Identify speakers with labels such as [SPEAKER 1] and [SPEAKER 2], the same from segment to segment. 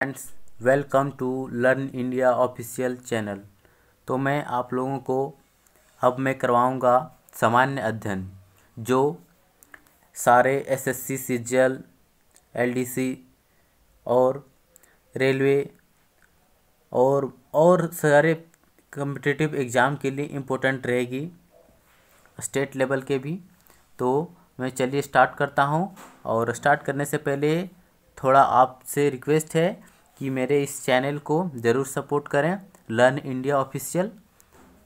[SPEAKER 1] friends welcome to learn India official channel तो मैं आप लोगों को अब मैं करवाऊंगा सामान्य अध्ययन जो सारे एसएससी सीजीएल एलडीसी और रेलवे और और सारे कम्पिटिटिव एग्ज़ाम के लिए इम्पोर्टेंट रहेगी स्टेट लेवल के भी तो मैं चलिए स्टार्ट करता हूँ और स्टार्ट करने से पहले थोड़ा आपसे रिक्वेस्ट है कि मेरे इस चैनल को ज़रूर सपोर्ट करें learn India official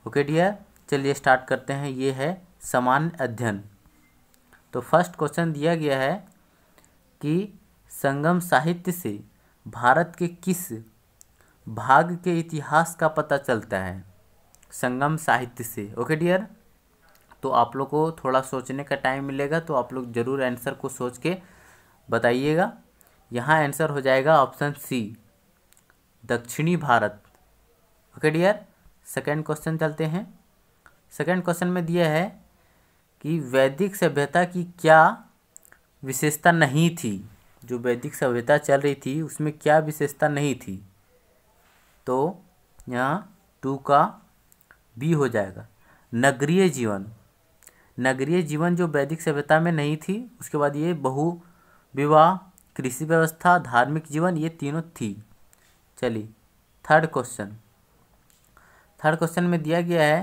[SPEAKER 1] okay dear चलिए स्टार्ट करते हैं ये है सामान्य अध्ययन तो फर्स्ट क्वेश्चन दिया गया है कि संगम साहित्य से भारत के किस भाग के इतिहास का पता चलता है संगम साहित्य से ओके डियर तो आप लोग को थोड़ा सोचने का टाइम मिलेगा तो आप लोग ज़रूर आंसर को सोच के बताइएगा यहाँ आंसर हो जाएगा ऑप्शन सी दक्षिणी भारत ओके डियर सेकेंड क्वेश्चन चलते हैं सेकेंड क्वेश्चन में दिया है कि वैदिक सभ्यता की क्या विशेषता नहीं थी जो वैदिक सभ्यता चल रही थी उसमें क्या विशेषता नहीं थी तो यहाँ टू का बी हो जाएगा नगरीय जीवन नगरीय जीवन जो वैदिक सभ्यता में नहीं थी उसके बाद ये बहु विवाह कृषि व्यवस्था धार्मिक जीवन ये तीनों थी चलिए थर्ड क्वेश्चन थर्ड क्वेश्चन में दिया गया है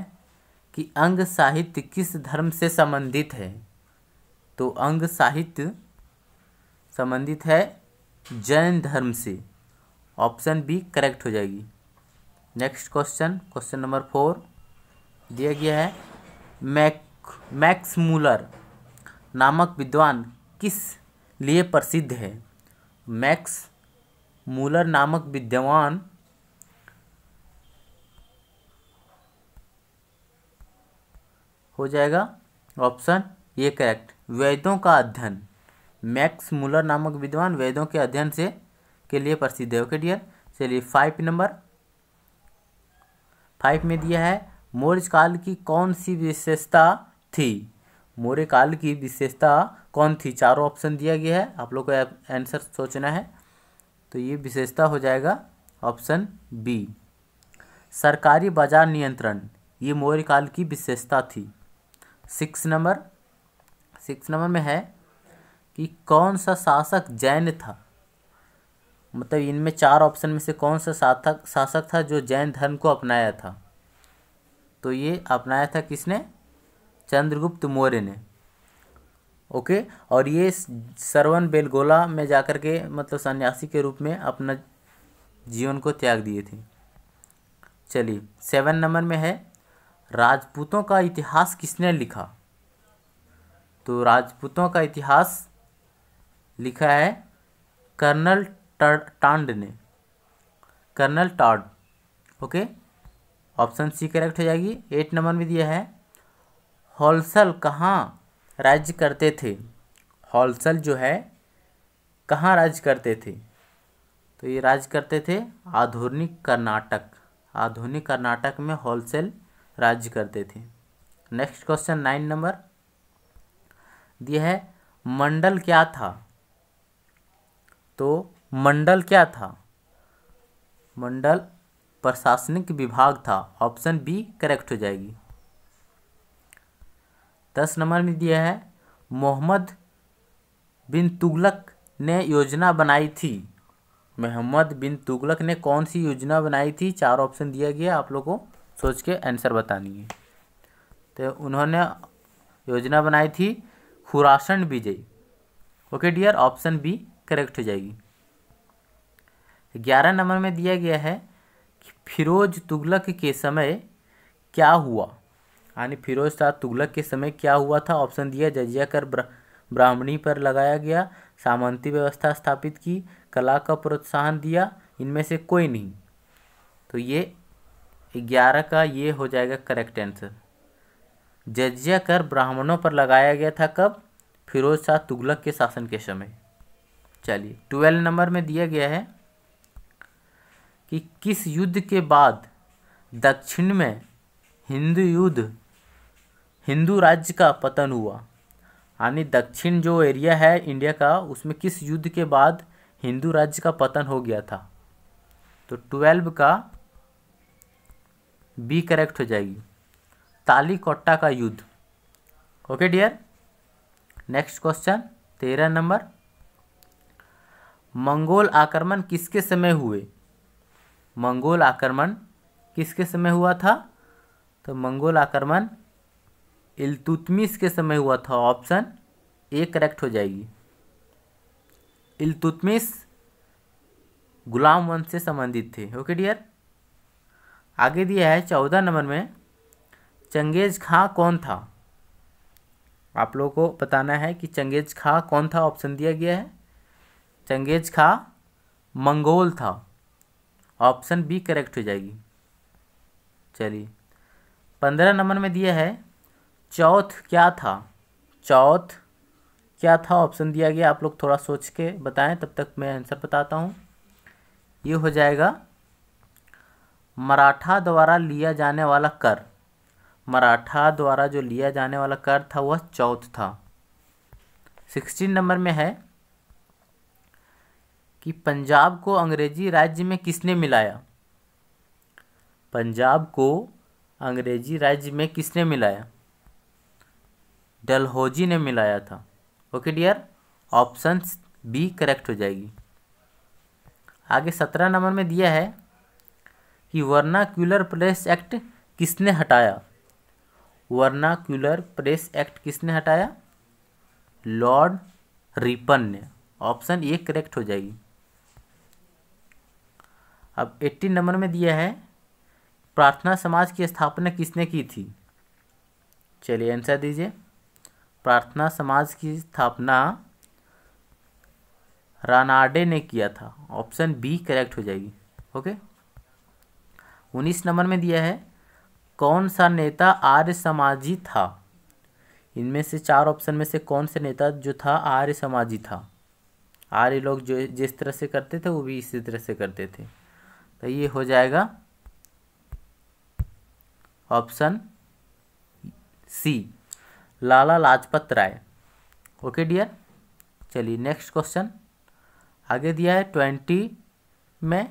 [SPEAKER 1] कि अंग साहित्य किस धर्म से संबंधित है तो अंग साहित्य संबंधित है जैन धर्म से ऑप्शन बी करेक्ट हो जाएगी next question question number four दिया गया है मैक मैक्स मूलर नामक विद्वान किस लिए प्रसिद्ध है मैक्स मूलर नामक विद्यमान हो जाएगा ऑप्शन ये करेक्ट वेदों का अध्ययन मैक्स मूलर नामक विद्वान वेदों के अध्ययन से के लिए प्रसिद्ध है ओके डियर चलिए फाइव नंबर फाइव में दिया है मौर्य काल की कौन सी विशेषता थी मौर्य काल की विशेषता कौन थी चारों ऑप्शन दिया गया है आप लोग को आंसर सोचना है तो ये विशेषता हो जाएगा ऑप्शन बी सरकारी बाजार नियंत्रण ये मौर्य काल की विशेषता थी सिक्स नंबर सिक्स नंबर में है कि कौन सा शासक जैन था मतलब इनमें चार ऑप्शन में से कौन सा शासक शासक था जो जैन धर्म को अपनाया था तो ये अपनाया था किसने चंद्रगुप्त मौर्य ने ओके और ये सरवन बेलगोला में जाकर के मतलब सन्यासी के रूप में अपना जीवन को त्याग दिए थे चलिए सेवन नंबर में है राजपूतों का इतिहास किसने लिखा तो राजपूतों का इतिहास लिखा है कर्नल टांड ने colonel Tod okay option C correct हो जाएगी एट नंबर में दिया है होलसल कहाँ राज्य करते थे हॉलसल जो है कहाँ राज्य करते थे तो ये राज्य करते थे आधुनिक कर्नाटक आधुनिक कर्नाटक में होलसेल राज्य करते थे नेक्स्ट क्वेश्चन नाइन नंबर दिया है मंडल क्या था तो मंडल क्या था मंडल प्रशासनिक विभाग था ऑप्शन बी करेक्ट हो जाएगी दस नंबर में दिया है मोहम्मद बिन तुगलक ने योजना बनाई थी मोहम्मद बिन तुगलक ने कौन सी योजना बनाई थी चार ऑप्शन दिया गया आप लोग को सोच के आंसर बतानी है तो उन्होंने योजना बनाई थी खुरासन विजय okay dear option B correct हो जाएगी ग्यारह नंबर में दिया गया है कि फिरोज तुगलक के समय क्या हुआ यानी फिरोज शाह तुगलक के समय क्या हुआ था ऑप्शन दिया जजिया कर ब्राह्मणी पर लगाया गया सामंती व्यवस्था स्थापित की कला का प्रोत्साहन दिया इनमें से कोई नहीं तो ये ग्यारह का ये हो जाएगा करेक्ट आंसर जजिया कर ब्राह्मणों पर लगाया गया था कब फिरोज शाह तुगलक के शासन के समय चलिए ट्वेल्व नंबर में दिया गया है कि किस युद्ध के बाद दक्षिण में हिंदू युद्ध हिंदू राज्य का पतन हुआ यानी दक्षिण जो एरिया है इंडिया का उसमें किस युद्ध के बाद हिंदू राज्य का पतन हो गया था तो ट्वेल्व का बी करेक्ट हो जाएगी तालीकोट्टा का युद्ध ओके डियर नेक्स्ट क्वेश्चन तेरह नंबर मंगोल आक्रमण किसके समय हुए मंगोल आक्रमण किसके समय हुआ था तो मंगोल आक्रमण इल्तुतमिस के समय हुआ था ऑप्शन ए करेक्ट हो जाएगी इल्तुतमिस गुलाम वंश से संबंधित थे ओके डियर आगे दिया है चौदह नंबर में चंगेज खां कौन था आप लोगों को बताना है कि चंगेज खां कौन था ऑप्शन दिया गया है चंगेज खां मंगोल था ऑप्शन बी करेक्ट हो जाएगी चलिए पंद्रह नंबर में दिया है चौथ क्या था चौथ क्या था ऑप्शन दिया गया आप लोग थोड़ा सोच के बताएं तब तक मैं आंसर बताता हूँ ये हो जाएगा मराठा द्वारा लिया जाने वाला कर मराठा द्वारा जो लिया जाने वाला कर था वह चौथ था सिक्सटीन नंबर में है कि पंजाब को अंग्रेजी राज्य में किसने मिलाया पंजाब को अंग्रेजी राज्य में किसने मिलाया डलहोजी ने मिलाया था okay dear option B correct हो जाएगी आगे सत्रह नंबर में दिया है कि वर्नाक्यूलर प्रेस एक्ट किसने हटाया वर्नाक्यूलर प्रेस एक्ट किसने हटाया लॉर्ड रिपन ने ऑप्शन ए करेक्ट हो जाएगी अब एट्टीन नंबर में दिया है प्रार्थना समाज की स्थापना किसने की थी चलिए आंसर दीजिए प्रार्थना समाज की स्थापना रानाडे ने किया था ऑप्शन बी करेक्ट हो जाएगी ओके उन्नीस नंबर में दिया है कौन सा नेता आर्य समाजी था इनमें से चार ऑप्शन में से कौन सा नेता जो था आर्य समाजी था आर्य लोग जो जिस तरह से करते थे वो भी इसी तरह से करते थे तो ये हो जाएगा option C Lala Lajpat Rai okay dear चलिए नेक्स्ट क्वेश्चन आगे दिया है ट्वेंटी में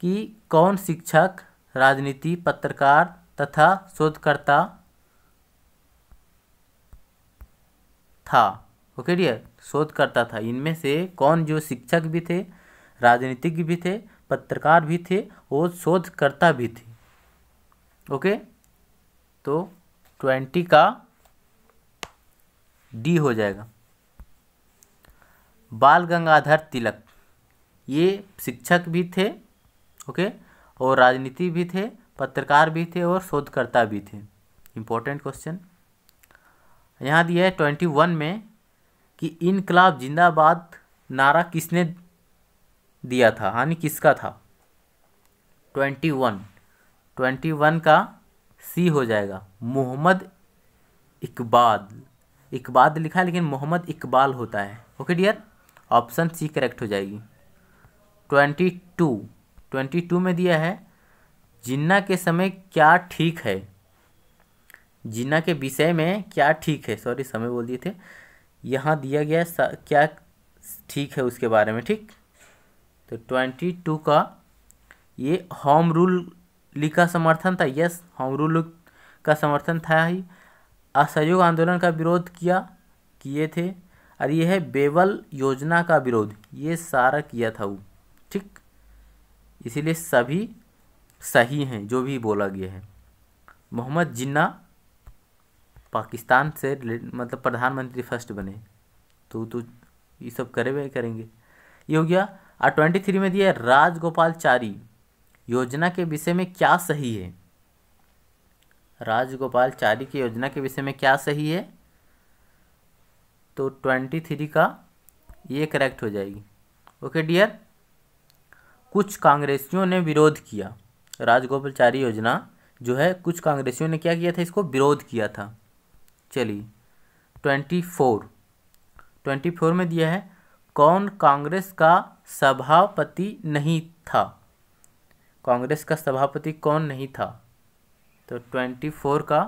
[SPEAKER 1] कि कौन शिक्षक राजनीति पत्रकार तथा शोधकर्ता था ओके डियर शोधकर्ता था इनमें से कौन जो शिक्षक भी थे राजनीतिज्ञ भी थे पत्रकार भी थे और शोधकर्ता भी थे ओके तो ट्वेंटी का डी हो जाएगा बाल गंगाधर तिलक ये शिक्षक भी थे ओके और राजनीति भी थे पत्रकार भी थे और शोधकर्ता भी थे इम्पोर्टेंट क्वेश्चन यहाँ दिया है ट्वेंटी वन में कि इनकलाब जिंदाबाद नारा किसने दिया था यानी किसका था ट्वेंटी वन ट्वेंटी वन का सी हो जाएगा मोहम्मद इकबाल इकबाद लिखा है लेकिन मोहम्मद इकबाल होता है okay dear option C correct हो जाएगी ट्वेंटी टू ट्वेंटी टू में दिया है जिन्ना के समय क्या ठीक है जिन्ना के विषय में क्या ठीक है सॉरी समय बोल दिए थे यहाँ दिया गया क्या ठीक है उसके बारे में ठीक तो ट्वेंटी टू का ये होम रूल लिखा समर्थन था यस होम रूल का समर्थन था ही असहयोग आंदोलन का विरोध किया किए थे और यह है बेवल योजना का विरोध ये सारा किया था वो ठीक इसीलिए सभी सही हैं जो भी बोला गया है मोहम्मद जिन्ना पाकिस्तान से मतलब प्रधानमंत्री फर्स्ट बने तो तो ये सब करे वे करेंगे ये हो गया और ट्वेंटी थ्री में दिया राजगोपाल चारी योजना के विषय में क्या सही है राजगोपाल चारी की योजना के विषय में क्या सही है तो ट्वेंटी थ्री का ये करेक्ट हो जाएगी ओके डियर कुछ कांग्रेसियों ने विरोध किया राजगोपालचारी योजना जो है कुछ कांग्रेसियों ने क्या किया था इसको विरोध किया था चलिए ट्वेंटी फोर ट्वेंटी फोर में दिया है कौन कांग्रेस का सभापति नहीं था कांग्रेस का सभापति कौन नहीं था तो ट्वेंटी फोर का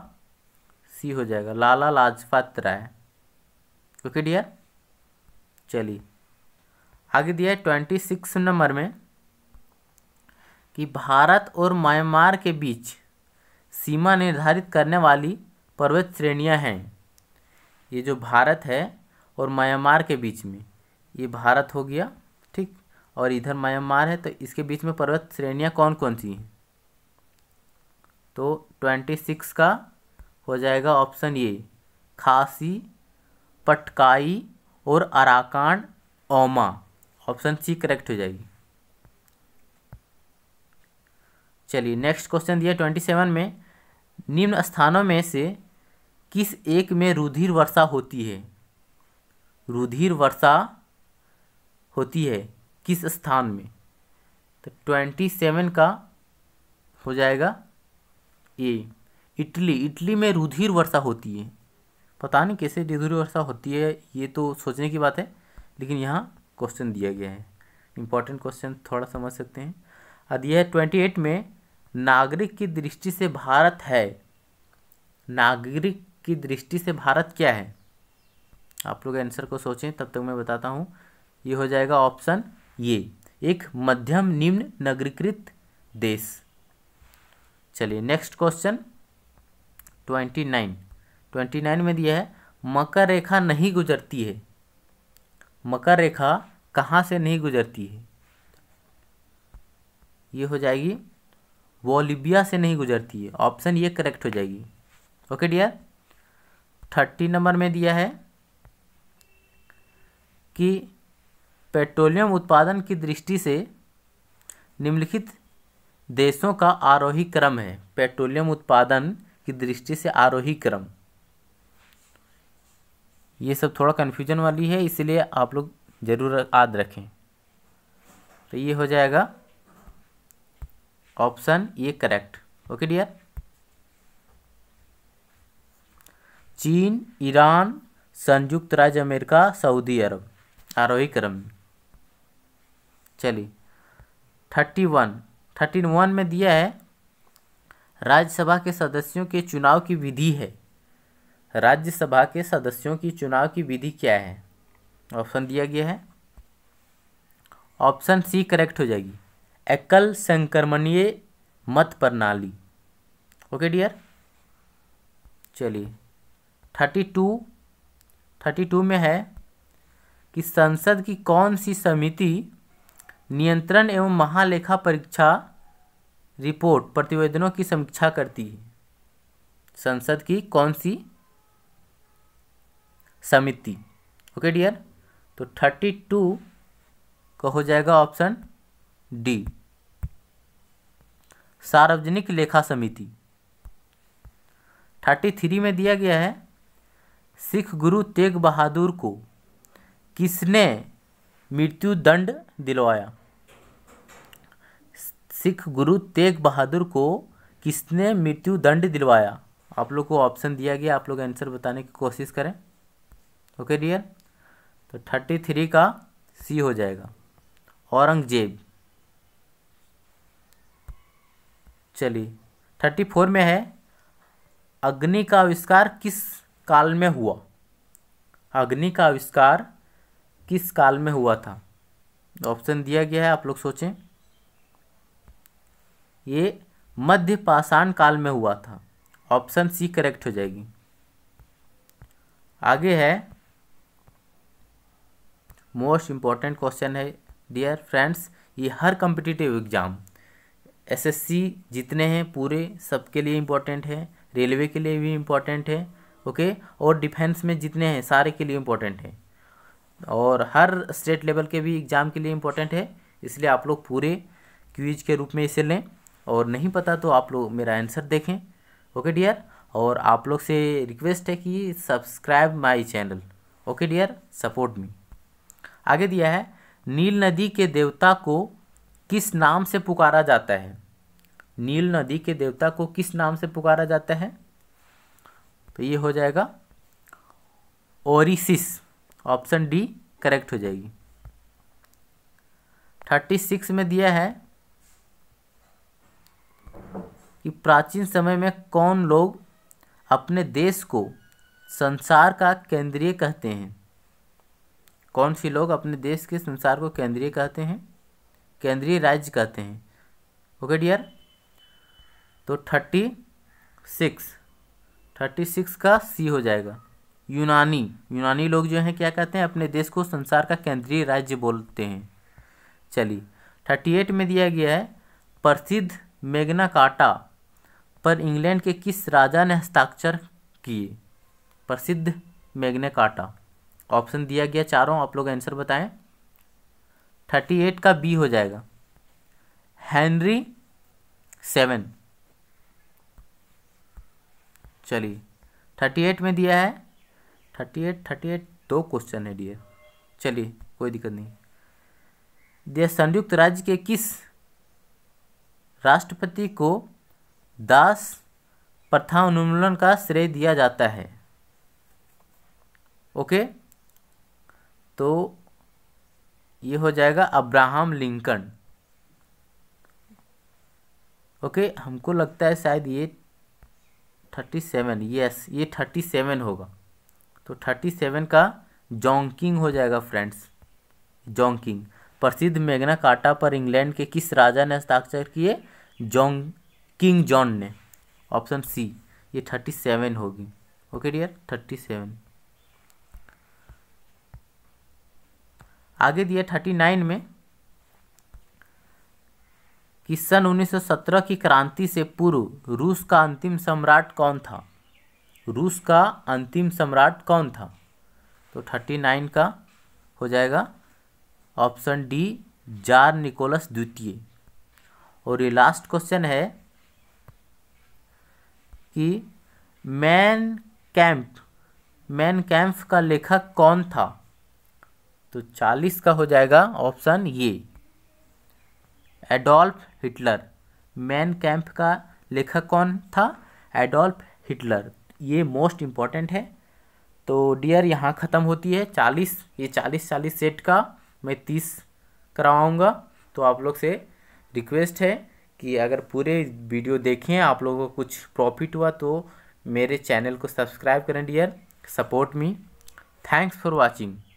[SPEAKER 1] सी हो जाएगा लाला लाजपत राय ओके डियर चलिए आगे दिया है ट्वेंटी सिक्स नंबर में कि भारत और म्यांमार के बीच सीमा निर्धारित करने वाली पर्वत श्रेणियां हैं ये जो भारत है और म्यांमार के बीच में ये भारत हो गया ठीक और इधर म्यांमार है तो इसके बीच में पर्वत श्रेणियां कौन कौन सी हैं तो ट्वेंटी सिक्स का हो जाएगा ऑप्शन ये खासी पटकाई और अराकान ओमा ऑप्शन सी करेक्ट हो जाएगी चलिए नेक्स्ट क्वेश्चन दिया ट्वेंटी सेवन में निम्न स्थानों में से किस एक में रुधिर वर्षा होती है रुधिर वर्षा होती है किस स्थान में तो ट्वेंटी सेवन का हो जाएगा ये इटली इटली में रुधिर वर्षा होती है पता नहीं कैसे रुधिर वर्षा होती है ये तो सोचने की बात है लेकिन यहाँ क्वेश्चन दिया गया है इंपॉर्टेंट क्वेश्चन थोड़ा समझ सकते हैं और यह ट्वेंटी एट में नागरिक की दृष्टि से भारत है नागरिक की दृष्टि से भारत क्या है आप लोग आंसर को सोचें तब तक मैं बताता हूँ ये हो जाएगा ऑप्शन ये एक मध्यम निम्न नगरीकृत देश चलिए next question twenty nine twenty nine में दिया है मकर रेखा नहीं गुजरती है मकर रेखा कहाँ से नहीं गुजरती है ये हो जाएगी वोलिबिया से नहीं गुजरती है ऑप्शन ये करेक्ट हो जाएगी ओके डियर थर्टी नंबर में दिया है कि पेट्रोलियम उत्पादन की दृष्टि से निम्नलिखित देशों का आरोही क्रम है पेट्रोलियम उत्पादन की दृष्टि से आरोही क्रम ये सब थोड़ा कन्फ्यूजन वाली है इसलिए आप लोग ज़रूर याद रखें तो ये हो जाएगा ऑप्शन ये करेक्ट ओके डियर चीन ईरान संयुक्त राज्य अमेरिका सऊदी अरब आरोही क्रम चलिए थर्टी वन थर्टीन वन में दिया है राज्यसभा के सदस्यों के चुनाव की विधि है राज्यसभा के सदस्यों की चुनाव की विधि क्या है ऑप्शन दिया गया है ऑप्शन सी करेक्ट हो जाएगी एकल संक्रमणीय मत प्रणाली ओके डियर चलिए थर्टी टू थर्टी टू में है कि संसद की कौन सी समिति नियंत्रण एवं महालेखा परीक्षा रिपोर्ट प्रतिवेदनों की समीक्षा करती है संसद की कौन सी समिति ओके डियर तो थर्टी टू का हो जाएगा ऑप्शन डी सार्वजनिक लेखा समिति थर्टी थ्री में दिया गया है सिख गुरु तेग बहादुर को किसने मृत्यु दंड दिलवाया सिख गुरु तेग बहादुर को किसने मृत्यु दंड दिलवाया आप लोग को ऑप्शन दिया गया आप लोग आंसर बताने की कोशिश करें ओके डियर तो थर्टी थ्री का सी हो जाएगा औरंगजेब चलिए थर्टी फोर में है अग्नि का आविष्कार किस काल में हुआ अग्नि का आविष्कार किस काल में हुआ था ऑप्शन दिया गया है आप लोग सोचें ये मध्य पाषाण काल में हुआ था ऑप्शन सी करेक्ट हो जाएगी आगे है मोस्ट इम्पॉर्टेंट क्वेश्चन है डियर फ्रेंड्स ये हर कम्पिटिटिव एग्ज़ाम एसएससी जितने हैं पूरे सबके लिए इम्पोर्टेंट है रेलवे के लिए भी इम्पोर्टेंट है ओके और डिफेंस में जितने हैं सारे के लिए इम्पोर्टेंट है और हर स्टेट लेवल के भी एग्ज़ाम के लिए इम्पोर्टेंट है इसलिए आप लोग पूरे क्विज के रूप में इसे लें और नहीं पता तो आप लोग मेरा आंसर देखें ओके डियर और आप लोग से रिक्वेस्ट है कि subscribe my channel okay dear support me आगे दिया है नील नदी के देवता को किस नाम से पुकारा जाता है नील नदी के देवता को किस नाम से पुकारा जाता है तो ये हो जाएगा ओरिसिस ऑप्शन डी करेक्ट हो जाएगी थर्टी सिक्स में दिया है कि प्राचीन समय में कौन लोग अपने देश को संसार का केंद्रीय कहते हैं कौन से लोग अपने देश के संसार को केंद्रीय कहते हैं केंद्रीय राज्य कहते हैं ओके डियर तो थर्टी सिक्स थर्टी सिक्स का सी हो जाएगा यूनानी यूनानी लोग जो हैं क्या कहते हैं अपने देश को संसार का केंद्रीय राज्य बोलते हैं चलिए थर्टी एट में दिया गया है प्रसिद्ध मेगना काटा पर इंग्लैंड के किस राजा ने हस्ताक्षर किए प्रसिद्ध मैग्ने काटा ऑप्शन दिया गया चारों आप लोग आंसर बताएं थर्टी एट का बी हो जाएगा हेनरी सेवन चलिए थर्टी एट में दिया है थर्टी एट थर्टी एट दो क्वेश्चन है डियर चलिए कोई दिक्कत नहीं दिया संयुक्त राज्य के किस राष्ट्रपति को दास प्रथा उन्मूलन का श्रेय दिया जाता है ओके तो ये हो जाएगा अब्राहम लिंकन ओके हमको लगता है शायद ये थर्टी सेवन यस ये थर्टी सेवन होगा तो थर्टी सेवन का जोंकिंग हो जाएगा फ्रेंड्स जोंकिंग प्रसिद्ध मेघना काटा पर इंग्लैंड के किस राजा ने हस्ताक्षर किए जोंग किंग जॉन ने ऑप्शन सी ये थर्टी सेवन होगी ओके डियर थर्टी सेवन आगे दिया थर्टी नाइन में कि सन उन्नीस सौ सत्रह की क्रांति से पूर्व रूस का अंतिम सम्राट कौन था रूस का अंतिम सम्राट कौन था तो थर्टी नाइन का हो जाएगा ऑप्शन डी जार निकोलस द्वितीय और ये लास्ट क्वेश्चन है कि मैन कैंप मैन कैम्प का लेखक कौन था तो चालीस का हो जाएगा ऑप्शन ये एडोल्फ हिटलर मैन कैंप का लेखक कौन था एडोल्फ हिटलर ये मोस्ट इम्पॉर्टेंट है तो डियर यहाँ ख़त्म होती है चालीस ये चालीस चालीस सेट का मैं तीस करवाऊँगा तो आप लोग से रिक्वेस्ट है कि अगर पूरे वीडियो देखें आप लोगों को कुछ प्रॉफिट हुआ तो मेरे चैनल को सब्सक्राइब करें dear support me thanks for watching